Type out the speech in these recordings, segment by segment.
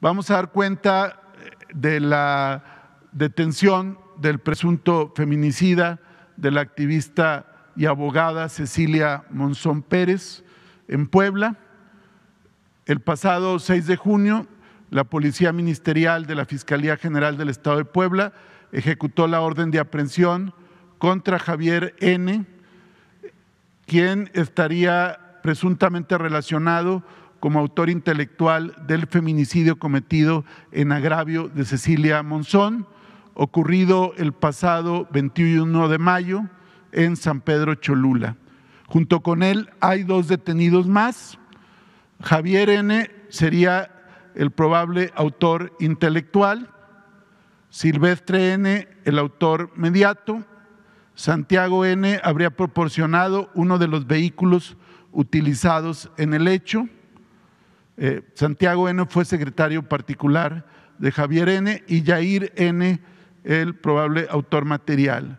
vamos a dar cuenta eh, de la detención del presunto feminicida de la activista y abogada Cecilia Monzón Pérez en Puebla. El pasado 6 de junio, la Policía Ministerial de la Fiscalía General del Estado de Puebla ejecutó la orden de aprehensión contra Javier N., quien estaría presuntamente relacionado como autor intelectual del feminicidio cometido en agravio de Cecilia Monzón, ocurrido el pasado 21 de mayo en San Pedro Cholula. Junto con él hay dos detenidos más. Javier N. sería el probable autor intelectual, Silvestre N., el autor mediato, Santiago N. habría proporcionado uno de los vehículos utilizados en el hecho, eh, Santiago N. fue secretario particular de Javier N. y Jair N., el probable autor material.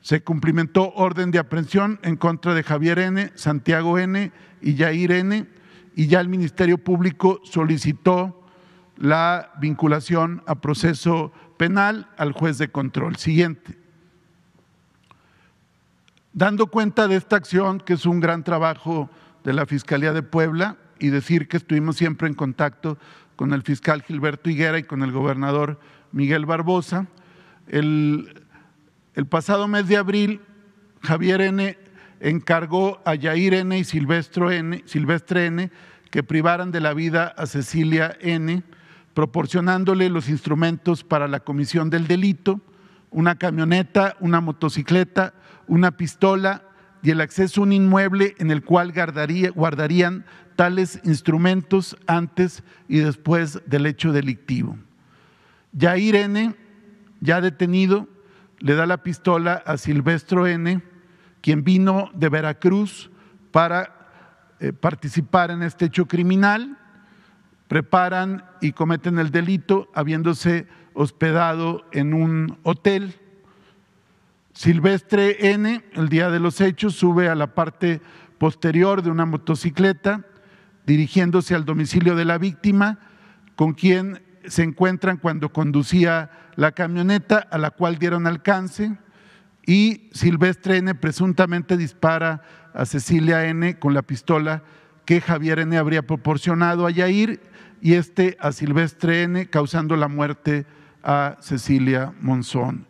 Se cumplimentó orden de aprehensión en contra de Javier N., Santiago N. y Jair N. y ya el Ministerio Público solicitó la vinculación a proceso penal al juez de control. Siguiente. Dando cuenta de esta acción, que es un gran trabajo de la Fiscalía de Puebla, y decir que estuvimos siempre en contacto con el fiscal Gilberto Higuera y con el gobernador Miguel Barbosa. El, pasado mes de abril, Javier N. encargó a Yair N. y N., Silvestre N. que privaran de la vida a Cecilia N., proporcionándole los instrumentos para la comisión del delito, una camioneta, una motocicleta, una pistola y el acceso a un inmueble en el cual guardarían tales instrumentos antes y después del hecho delictivo. Ya Irene, ya detenido, le da la pistola a Silvestro N., quien vino de Veracruz para eh, participar en este hecho criminal, preparan y cometen el delito habiéndose hospedado en un hotel Silvestre N, el día de los hechos, sube a la parte posterior de una motocicleta dirigiéndose al domicilio de la víctima, con quien se encuentran cuando conducía la camioneta a la cual dieron alcance y Silvestre N presuntamente dispara a Cecilia N con la pistola que Javier N habría proporcionado a Yair y este a Silvestre N causando la muerte a Cecilia Monzón.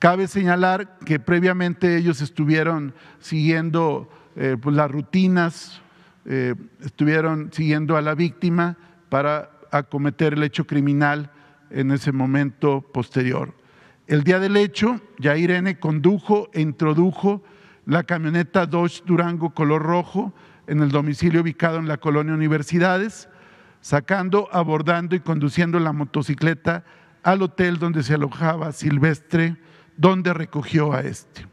Cabe señalar que previamente ellos estuvieron siguiendo eh, pues, las rutinas, eh, estuvieron siguiendo a la víctima para acometer el hecho criminal en ese momento posterior. El día del hecho, ya Irene condujo e introdujo la camioneta Dodge Durango color rojo en el domicilio ubicado en la colonia Universidades, sacando, abordando y conduciendo la motocicleta al hotel donde se alojaba Silvestre donde recogió a este.